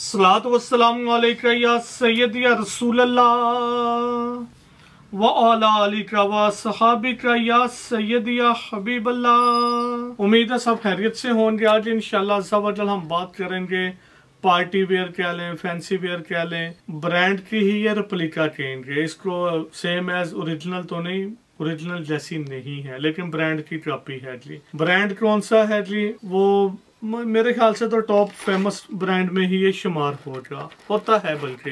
सलात वसलाम सैद या रसूल व सहाबिक उम्मीद है सब खैरियत से होंगे आज इन हम बात करेंगे पार्टी वेयर कह लें फैंसी वेयर कह लें ब्रांड की ही या रेप्लिका कहेंगे इसको सेम एज ओरिजिनल तो नहीं ओरिजिनल जैसी नहीं है लेकिन ब्रांड की कॉपी है जी ब्रांड कौन सा है जी वो मेरे ख्याल से तो टॉप फेमस ब्रांड में ही ये शुमार होगा होता है बल्कि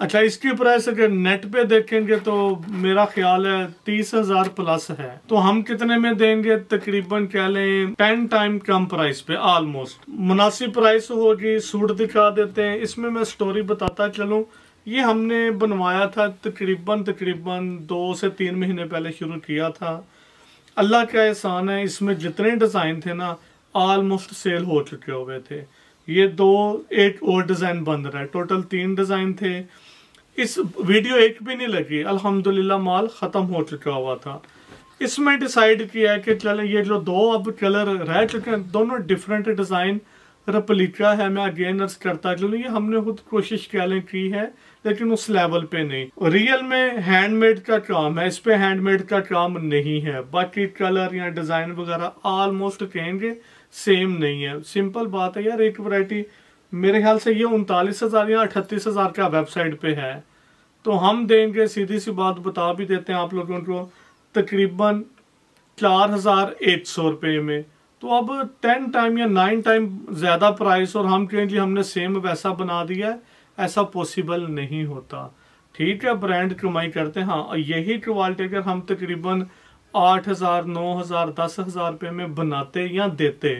अच्छा इसकी प्राइस अगर नेट पे देखेंगे तो मेरा ख्याल है तीस हजार प्लस है तो हम कितने में देंगे तकरीबन कह लें टेन टाइम कम प्राइस पे ऑलमोस्ट मुनासिब प्राइस होगी सूट दिखा देते हैं इसमें मैं स्टोरी बताता चलूँ ये हमने बनवाया था तकरीबन तकरीबन दो से तीन महीने पहले शुरू किया था अल्लाह का एहसान है इसमें जितने डिज़ाइन थे ना ऑलमोस्ट सेल हो चुके हुए थे ये दो एक और डिज़ाइन बन रहा है टोटल तीन डिज़ाइन थे इस वीडियो एक भी नहीं लगी अल्हम्दुलिल्लाह माल ख़त्म हो चुका हुआ था इसमें डिसाइड किया कि चलो ये जो दो अब कलर रह चुके हैं दोनों डिफरेंट डिज़ाइन रपलिका है मैं अगेन अर्ज करता चलूँ ये हमने खुद कोशिश कहने की है लेकिन उस लेवल पे नहीं रियल में हैंडमेड का काम है इस पर हैंडमेड का काम नहीं है बाकी कलर या डिज़ाइन वगैरह ऑलमोस्ट कहेंगे सेम नहीं है सिंपल बात है यार एक वैरायटी मेरे ख्याल से ये उनतालीस हज़ार या अठतीस हज़ार का वेबसाइट पे है तो हम देंगे सीधी सी बात बता भी देते हैं आप लोगों को तकरीबन चार हज़ार एक सौ रुपये में तो अब टेन टाइम या नाइन टाइम ज़्यादा प्राइस और हम कहेंगे हमने सेम वैसा बना दिया है ऐसा पॉसिबल नहीं होता ठीक है ब्रांड कमाई करते हैं हाँ यही क्वालिटी अगर हम तकरीबन आठ हजार नौ हजार दस हजार रुपये में बनाते या देते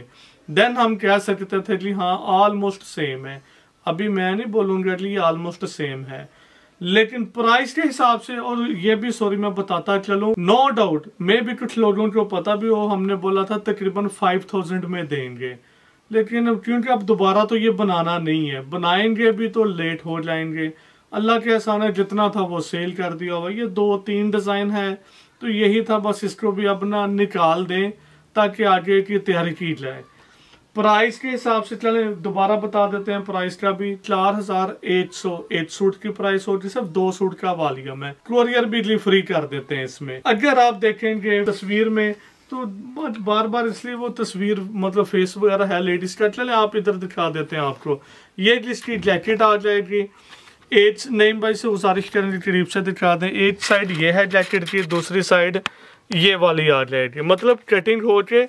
देन हम कह सकते थे जी हाँ ऑलमोस्ट सेम है अभी मैं नहीं बोलूंगा जी ऑलमोस्ट सेम है लेकिन प्राइस के हिसाब से और ये भी सॉरी मैं बताता चलू नो डाउट मैं भी कुछ लोगों को पता भी हो हमने बोला था तकरीबन फाइव थाउजेंड में देंगे लेकिन क्योंकि अब दोबारा तो ये बनाना नहीं है बनाएंगे भी तो लेट हो जाएंगे अल्लाह के एहसान है जितना था वो सेल कर दिया हुआ ये दो तीन डिज़ाइन है तो यही था बस इसको भी अपना निकाल दें ताकि आगे की तैयारी की जाए प्राइस के हिसाब से चले दोबारा बता देते हैं प्राइस का भी चार हजार एक सौ एक सूट की प्राइस होगी सिर्फ दो सूट का वॉल्यूम है कुरियर बिजली फ्री कर देते हैं इसमें अगर आप देखेंगे तस्वीर में तो बार बार इसलिए वो तस्वीर मतलब फेस वगैरह है लेडीज का चले आप इधर दिखा देते हैं आपको ये इसकी जैकेट आ जाएगी एज नेम भाई से गुजारिश करें ट्रिप से दिखा दें एक साइड ये है जैकेट की दूसरी साइड ये वाली आ जाएगी मतलब कटिंग हो के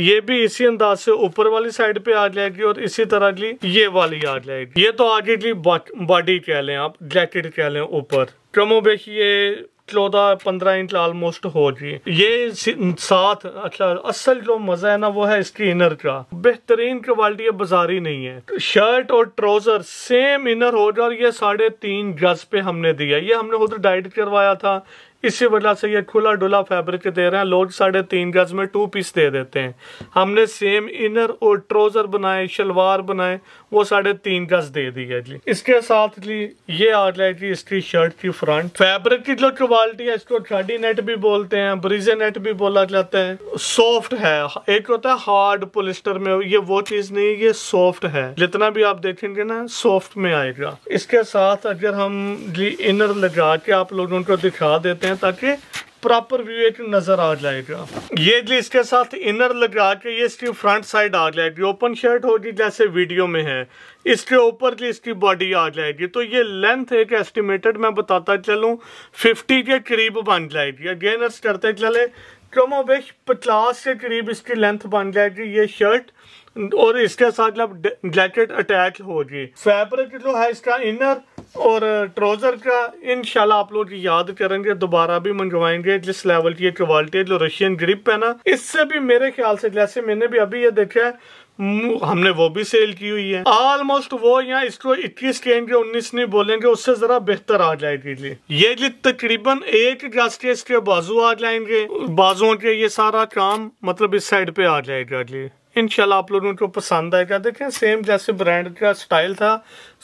ये भी इसी अंदाज से ऊपर वाली साइड पे आ जाएगी और इसी तरह की ये वाली आ जाएगी ये तो आगे की बॉडी कह लें आप जैकेट कह लें ऊपर क्रमोबेश ये चौदह पंद्रह इंच ऑलमोस्ट हो जी ये साथ अच्छा असल जो मजा है ना वो है इसकी इनर का बेहतरीन क्वालिटी बाजारी नहीं है शर्ट और ट्राउजर सेम इनर हो जाए और ये साढ़े तीन गज पे हमने दिया ये हमने खुद डाइट करवाया था इसी वजह से ये खुला डुला फैब्रिक दे रहे हैं लोग साढ़े तीन गज में टू पीस दे देते हैं हमने सेम इनर और ट्रोज़र बनाए शलवार बनाए वो साढ़े तीन गज दे दी है जी इसके साथ जी ये आ जाएगी इसकी शर्ट की फ्रंट फैब्रिक की जो क्वालिटी है इसको थर्डी नेट भी बोलते हैं ब्रिजे नेट भी बोला जाता है सॉफ्ट है एक होता है हार्ड पोलिस्टर में ये वो चीज़ नहीं ये सॉफ्ट है जितना भी आप देखेंगे ना सॉफ्ट में आएगा इसके साथ अगर हम जी इनर लगा के आप लोगों को दिखा देते हैं हैं ताकि प्रॉपर व्यू एक नज़र आ जाएगा ये जी इसके साथ इनर लगा के ये इसकी फ्रंट साइड आ जाएगी ओपन शर्ट होगी जैसे वीडियो में है इसके ऊपर जी इसकी बॉडी आ जाएगी तो ये लेंथ एक एस्टिमेटेड मैं बताता चलूँ 50 के करीब बन जाएगी अगेन अर्स करते चले कमोबेश पचास के करीब इसकी लेंथ बन जाएगी ये शर्ट और इसके साथ जब जैकेट अटैच होगी फैब्रिक जो है इसका इनर और ट्राउज़र uh, का इनशाला आप लोग याद करेंगे दोबारा भी मंगवाएंगे जिस लेवल की क्वालिटी जो रशियन ग्रिप है ना इससे भी मेरे ख्याल से जैसे मैंने भी अभी ये देखा है हमने वो भी सेल की हुई है ऑलमोस्ट वो यहाँ इसको 21 कहेंगे 19 नहीं बोलेंगे उससे जरा बेहतर आ जाएगी जी ये जी तकरीबन एक गज के इसके बाजू आ जाएंगे बाजुओं के ये सारा काम मतलब इस साइड पे आ जाएगा जी इंशाल्लाह आप लोगों को पसंद आएगा देखें सेम जैसे ब्रांड का स्टाइल था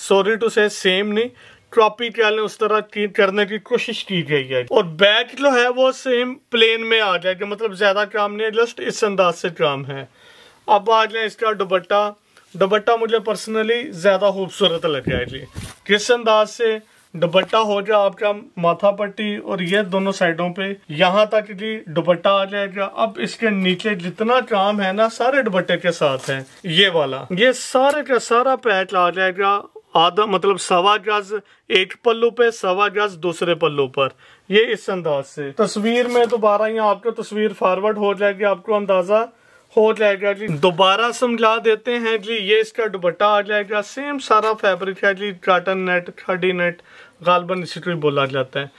सॉरी टू से सेम नहीं क्रॉपी ट्रायल उस तरह की करने की कोशिश की गई है और बैक जो है वो सेम प्लेन में आ जाएगा मतलब ज़्यादा काम नहीं है जस्ट इस अंदाज से काम है अब आ जाए इसका दुबट्टा दुबट्टा मुझे पर्सनली ज़्यादा खूबसूरत लग गया जी किस अंदाज से दुपट्टा हो जाए आपका माथा पट्टी और ये दोनों साइडों पे यहाँ तक जी दुपट्टा आ जाएगा अब इसके नीचे जितना काम है ना सारे दुपट्टे के साथ है ये वाला ये सारे का सारा पैच आ जाएगा आधा मतलब सवा गज एक पल्लू पे सवा गज दूसरे पल्लू पर ये इस अंदाज से तस्वीर में दोबारा यहाँ आपको तस्वीर फॉरवर्ड हो जाएगी आपको अंदाजा हो जाएगा जी दोबारा समझा देते हैं जी ये इसका दुपट्टा आ जाएगा सेम सारा फैब्रिक है जी काटन नेट खड़ी नेट गालबन इसी को बोला जाता है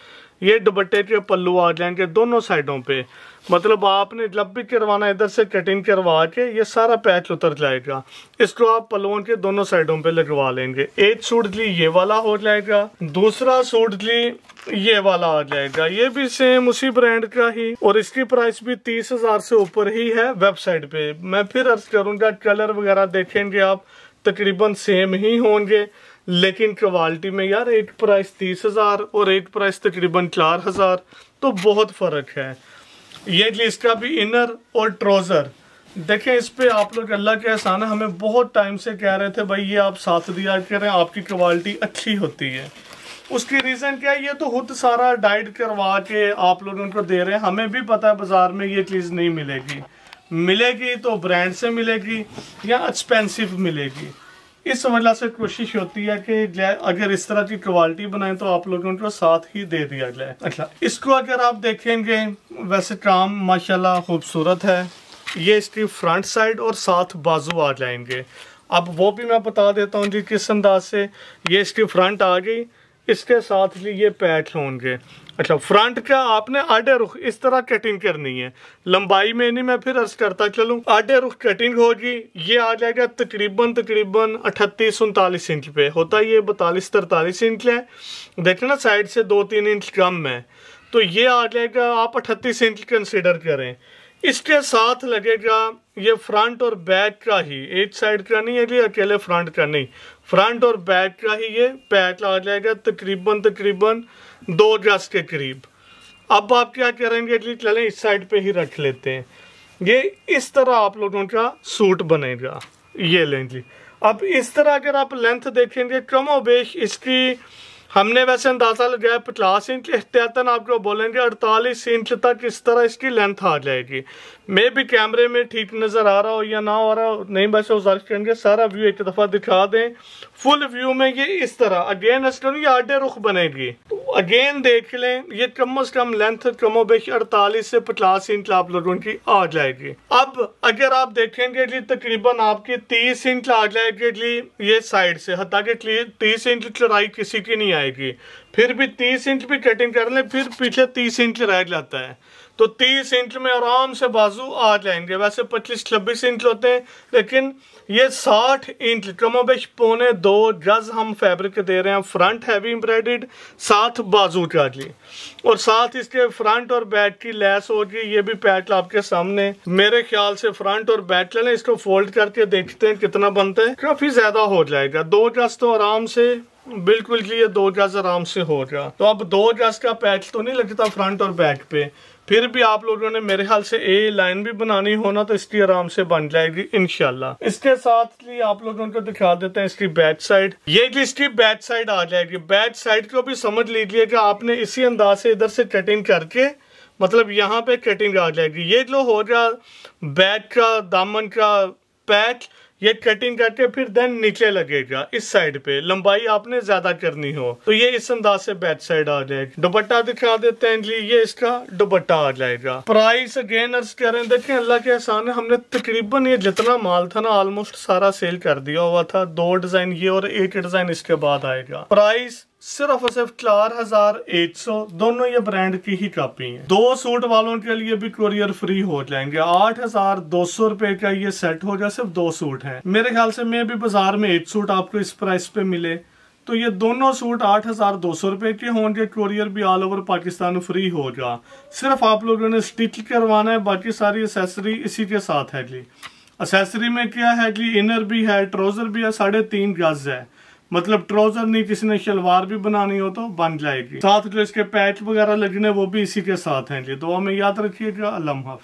ये दुपट्टे के पल्लू आ जाएंगे दोनों साइडों पे मतलब आपने लब भी करवाना इधर से कटिंग करवा के ये सारा पैच उतर जाएगा इसको आप पल्लुओं के दोनों साइडों पे लगवा लेंगे एक सूट ली ये वाला हो जाएगा दूसरा सूट ली ये वाला आ जाएगा ये भी सेम उसी ब्रांड का ही और इसकी प्राइस भी तीस हजार से ऊपर ही है वेबसाइट पे मैं फिर अर्ज करूंगा कलर वगैरह देखेंगे आप तकरीबन सेम ही होंगे लेकिन क्वालिटी में यार रेट प्राइस तीस हज़ार और रेट प्राइस तकरीबन चार हज़ार तो बहुत फ़र्क है ये जी इसका भी इनर और ट्रोज़र देखें इस पर आप लोग अल्लाह के एहसान है हमें बहुत टाइम से कह रहे थे भाई ये आप साथ दिया करें आपकी क्वालिटी अच्छी होती है उसकी रीज़न क्या है ये तो खुद सारा डाइट करवा के आप लोग उनको दे रहे हैं हमें भी पता है बाज़ार में ये चीज़ नहीं मिलेगी मिलेगी तो ब्रांड से मिलेगी या एक्सपेंसिव मिलेगी इस वजह से कोशिश होती है कि अगर इस तरह की क्वालिटी बनाए तो आप लोगों को साथ ही दे दिया जाए अच्छा इसको अगर आप देखेंगे वैसे काम माशाल्लाह खूबसूरत है ये इसकी फ्रंट साइड और साथ बाजू आ जाएंगे अब वो भी मैं बता देता हूँ जी किस अंदाज से ये इसकी फ्रंट आ गई इसके साथ ही ये पैच होंगे अच्छा फ्रंट का आपने आडे रुख इस तरह कटिंग करनी है लंबाई में नहीं मैं फिर अर्ज करता चलूँ आडे रुख कटिंग होगी ये आ जाएगा तकरीबन तकरीबन अठतीस उनतालीस इंच पे होता ये बतालीस तरतालीस इंच है देखें ना साइड से दो तीन इंच कम है तो ये आ जाएगा आप अठतीस इंच कंसिडर करें इसके साथ लगेगा ये फ्रंट और बैक का ही एक साइड का नहीं है जी अकेले फ्रंट का नहीं फ्रंट और बैक का ही ये पैक आ जाएगा तकरीबन तकरीबन दो गज के करीब अब आप क्या करेंगे जी चले इस साइड पे ही रख लेते हैं ये इस तरह आप लोगों का सूट बनेगा ये लें जी अब इस तरह अगर आप लेंथ देखेंगे कमो बेश इसकी हमने वैसे अंदाज़ा लगाया पचास इंच एहतियातन आप लोग बोलेंगे अड़तालीस इंच तक इस तरह इसकी लेंथ आ जाएगी मे भी कैमरे में ठीक नज़र आ रहा हो या ना आ रहा हो नहीं बस गुजारिश करेंगे सारा व्यू एक दफ़ा दिखा दें फुल व्यू में ये इस तरह अगेन अस्टन ये आडे रुख बनेगी तो अगेन देख लें ये कम अज़ कम लेंथ कमो बेश अड़तालीस से पचास इंच आप लोगों की आ जाएगी अब अगर आप देखेंगे जी तकरीबन आपकी तीस इंच आ जाएगी जी ये साइड से हता तीस इंच चढ़ाई किसी की नहीं आएगी आएगी फिर भी तीस इंच भी कटिंग कर लें फिर पीछे तीस इंच रह जाता है तो तीस इंच में आराम से बाजू आ जाएंगे वैसे पच्चीस छब्बीस इंच होते हैं लेकिन ये साठ इंच कमोबेश पौने दो गज हम फैब्रिक दे रहे हैं फ्रंट हैवी एम्ब्रॉयडेड साथ बाजू का जी और साथ इसके फ्रंट और बैक की लैस होगी ये भी पैटल आपके सामने मेरे ख्याल से फ्रंट और बैक चले इसको फोल्ड करके देखते हैं कितना बनता है काफी ज्यादा हो जाएगा दो गज तो आराम से बिल्कुल जी ये दो गज आराम से हो गया तो अब दो गज का पैच तो नहीं लगता फ्रंट और बैक पे फिर भी आप लोगों ने मेरे ख्याल से ए लाइन भी बनानी हो ना तो इसकी आराम से बन जाएगी इनशाला इसके साथ ही आप लोगों को दिखा देते हैं इसकी बैक साइड ये जी इसकी बैक साइड आ जाएगी बैक साइड को भी समझ लीजिए कि आपने इसी अंदाज से इधर से कटिंग करके मतलब यहाँ पे कटिंग आ जाएगी ये जो हो गया बैक का दामन का पैच ये कटिंग करके फिर देन नीचे लगेगा इस साइड पे लंबाई आपने ज्यादा करनी हो तो ये इस अंदाज से बैक साइड आ जाएगी दुपट्टा दिखा देते हैं जी ये इसका दुपट्टा आ जाएगा प्राइस अगेन अर्ज करें देखे अल्लाह के एहसान है हमने तकरीबन ये जितना माल था ना ऑलमोस्ट सारा सेल कर दिया हुआ था दो डिजाइन ये और एक डिजाइन इसके बाद आएगा प्राइस सिर्फ और सिर्फ चार हजार एक सौ दोनों ये ब्रांड की ही कापी हैं दो सूट वालों के लिए भी कुरियर फ्री हो जाएंगे आठ हजार दो सौ रुपए का ये सेट हो गया सिर्फ दो सूट हैं मेरे ख्याल से मैं भी बाजार में एक सूट आपको इस प्राइस पे मिले तो ये दोनों सूट आठ हजार दो सौ रुपए के होंगे कुरियर भी ऑल ओवर पाकिस्तान फ्री होगा सिर्फ आप लोगों ने स्टिच करवाना है बाकी सारी असेसरी इसी के साथ है जी असेसरी में क्या है जी इनर भी है ट्राउजर भी है साढ़े तीन गज है मतलब ट्राउजर नहीं किसी ने शलवार भी बनानी हो तो बन जाएगी साथ जो इसके पैच वगैरह लगने वो भी इसी के साथ हैं जी दुआ में याद रखिएगा अल्लाह हाफ